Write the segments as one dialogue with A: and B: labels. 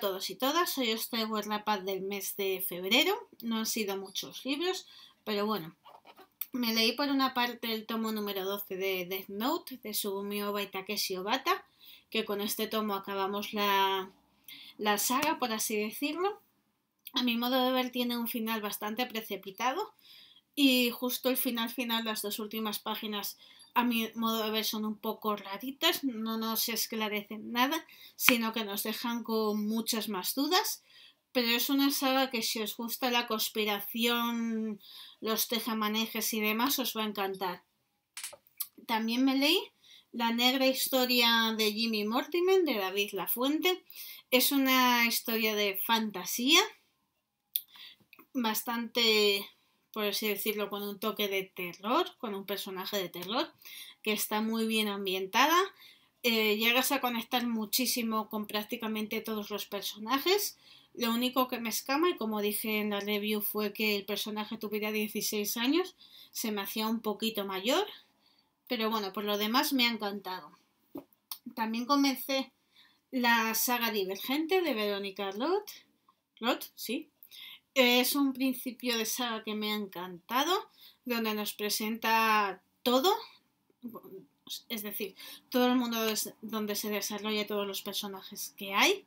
A: todos y todas, Soy os traigo el rapaz del mes de febrero. No han sido muchos libros, pero bueno. Me leí por una parte el tomo número 12 de Death Note de y Baitakeshi Obata, que con este tomo acabamos la, la saga, por así decirlo. A mi modo de ver, tiene un final bastante precipitado, y justo el final final, las dos últimas páginas, a mi modo de ver, son un poco raritas, no nos esclarecen nada, sino que nos dejan con muchas más dudas. Pero es una saga que si os gusta la conspiración, los tejamanejes y demás, os va a encantar. También me leí La negra historia de Jimmy Mortimer, de David Lafuente. Es una historia de fantasía, bastante por así decirlo, con un toque de terror, con un personaje de terror, que está muy bien ambientada. Eh, llegas a conectar muchísimo con prácticamente todos los personajes. Lo único que me escama, y como dije en la review, fue que el personaje tuviera 16 años. Se me hacía un poquito mayor. Pero bueno, por lo demás me ha encantado. También comencé la saga divergente de Verónica Roth. Roth, sí, es un principio de saga que me ha encantado, donde nos presenta todo, es decir, todo el mundo donde se desarrolla todos los personajes que hay.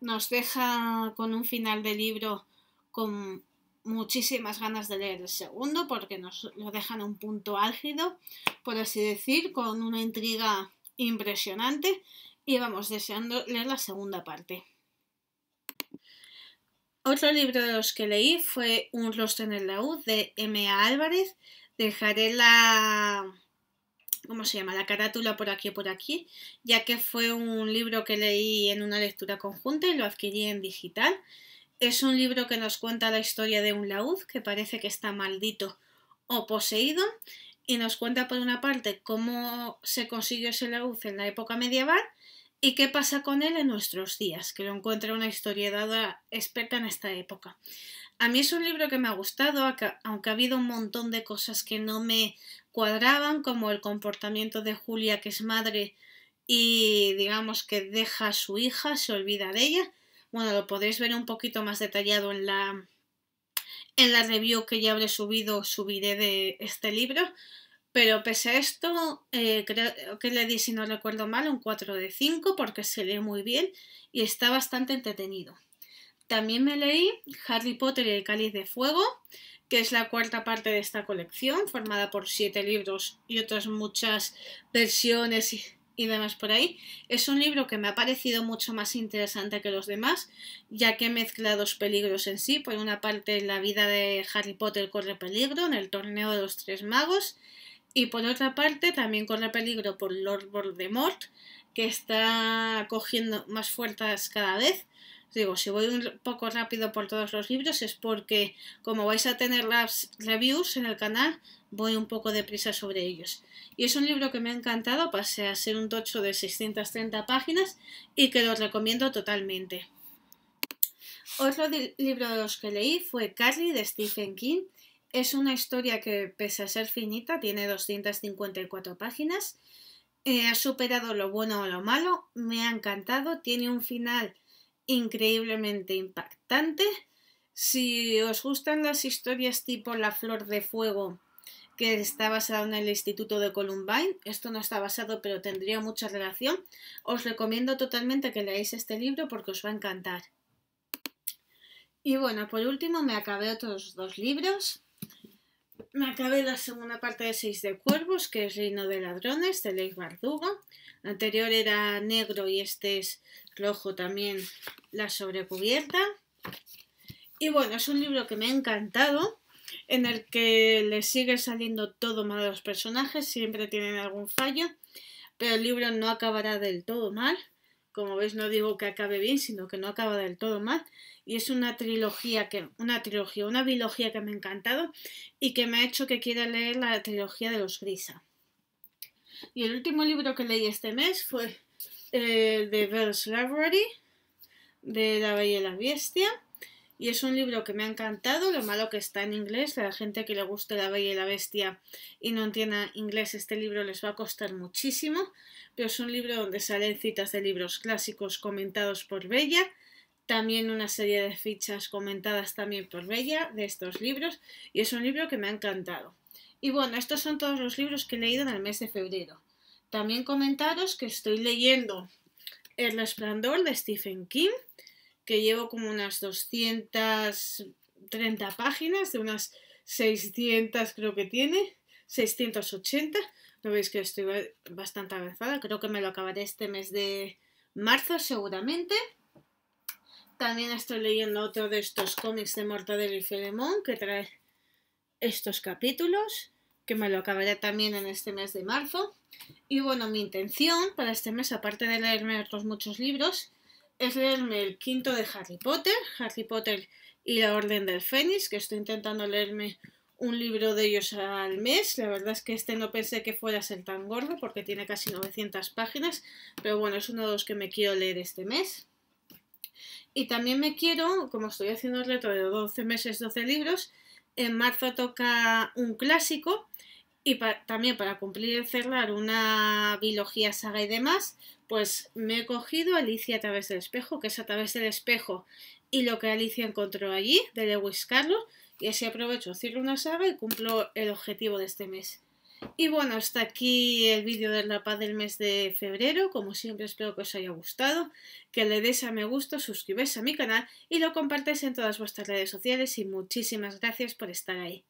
A: Nos deja con un final de libro con muchísimas ganas de leer el segundo porque nos lo dejan un punto álgido, por así decir, con una intriga impresionante y vamos deseando leer la segunda parte. Otro libro de los que leí fue Un rostro en el laúd de M.A. Álvarez. Dejaré la... ¿Cómo se llama? La carátula por aquí por aquí, ya que fue un libro que leí en una lectura conjunta y lo adquirí en digital. Es un libro que nos cuenta la historia de un laúd que parece que está maldito o poseído y nos cuenta por una parte cómo se consiguió ese laúd en la época medieval ¿Y qué pasa con él en nuestros días? Que lo encuentra una historiadora experta en esta época. A mí es un libro que me ha gustado, aunque ha habido un montón de cosas que no me cuadraban, como el comportamiento de Julia, que es madre y digamos que deja a su hija, se olvida de ella. Bueno, lo podéis ver un poquito más detallado en la, en la review que ya habré subido, subiré de este libro. Pero pese a esto, eh, creo que le di, si no recuerdo mal, un 4 de 5 porque se lee muy bien y está bastante entretenido. También me leí Harry Potter y el Cáliz de Fuego, que es la cuarta parte de esta colección, formada por siete libros y otras muchas versiones y, y demás por ahí. Es un libro que me ha parecido mucho más interesante que los demás, ya que mezcla dos peligros en sí. Por una parte, la vida de Harry Potter corre peligro en el torneo de los tres magos y por otra parte, también corre peligro por Lord Voldemort, que está cogiendo más fuerzas cada vez. digo, si voy un poco rápido por todos los libros es porque, como vais a tener las reviews en el canal, voy un poco deprisa sobre ellos. Y es un libro que me ha encantado, pasé a ser un tocho de 630 páginas y que lo recomiendo totalmente. Otro libro de los que leí fue Carly de Stephen King es una historia que, pese a ser finita, tiene 254 páginas. Eh, ha superado lo bueno o lo malo. Me ha encantado. Tiene un final increíblemente impactante. Si os gustan las historias tipo La Flor de Fuego, que está basada en el Instituto de Columbine. Esto no está basado, pero tendría mucha relación. Os recomiendo totalmente que leáis este libro porque os va a encantar. Y bueno, por último me acabé otros dos libros me acabé la segunda parte de Seis de Cuervos, que es Reino de Ladrones, de Leif Bardugo. La anterior era negro y este es rojo también, la sobrecubierta. Y bueno, es un libro que me ha encantado, en el que le sigue saliendo todo mal a los personajes, siempre tienen algún fallo, pero el libro no acabará del todo mal. Como veis, no digo que acabe bien, sino que no acaba del todo mal. Y es una trilogía que, una trilogía, una biología que me ha encantado y que me ha hecho que quiera leer la trilogía de los Grisa. Y el último libro que leí este mes fue eh, The Bell's Library, de La Bella y la Bestia y es un libro que me ha encantado, lo malo que está en inglés, la gente que le guste La Bella y la Bestia y no entienda inglés, este libro les va a costar muchísimo, pero es un libro donde salen citas de libros clásicos comentados por Bella, también una serie de fichas comentadas también por Bella de estos libros y es un libro que me ha encantado. Y bueno, estos son todos los libros que he leído en el mes de febrero. También comentaros que estoy leyendo El Resplandor de Stephen King, que llevo como unas 230 páginas, de unas 600 creo que tiene, 680. Lo veis que estoy bastante avanzada, creo que me lo acabaré este mes de marzo seguramente. También estoy leyendo otro de estos cómics de Mortadelo y Filemón que trae estos capítulos, que me lo acabaré también en este mes de marzo. Y bueno, mi intención para este mes, aparte de leerme otros muchos libros, es leerme el quinto de Harry Potter, Harry Potter y la Orden del Fénix, que estoy intentando leerme un libro de ellos al mes. La verdad es que este no pensé que fuera a ser tan gordo porque tiene casi 900 páginas, pero bueno, es uno de los que me quiero leer este mes. Y también me quiero, como estoy haciendo el reto de 12 meses, 12 libros, en marzo toca un clásico y también para cumplir y cerrar una biología saga y demás, pues me he cogido Alicia a través del espejo, que es a través del espejo y lo que Alicia encontró allí, de Lewis Carlos, y así aprovecho, cierro una saga y cumplo el objetivo de este mes. Y bueno, hasta aquí el vídeo de la paz del mes de febrero. Como siempre, espero que os haya gustado, que le des a me gusta, suscribáis a mi canal y lo compartáis en todas vuestras redes sociales. Y muchísimas gracias por estar ahí.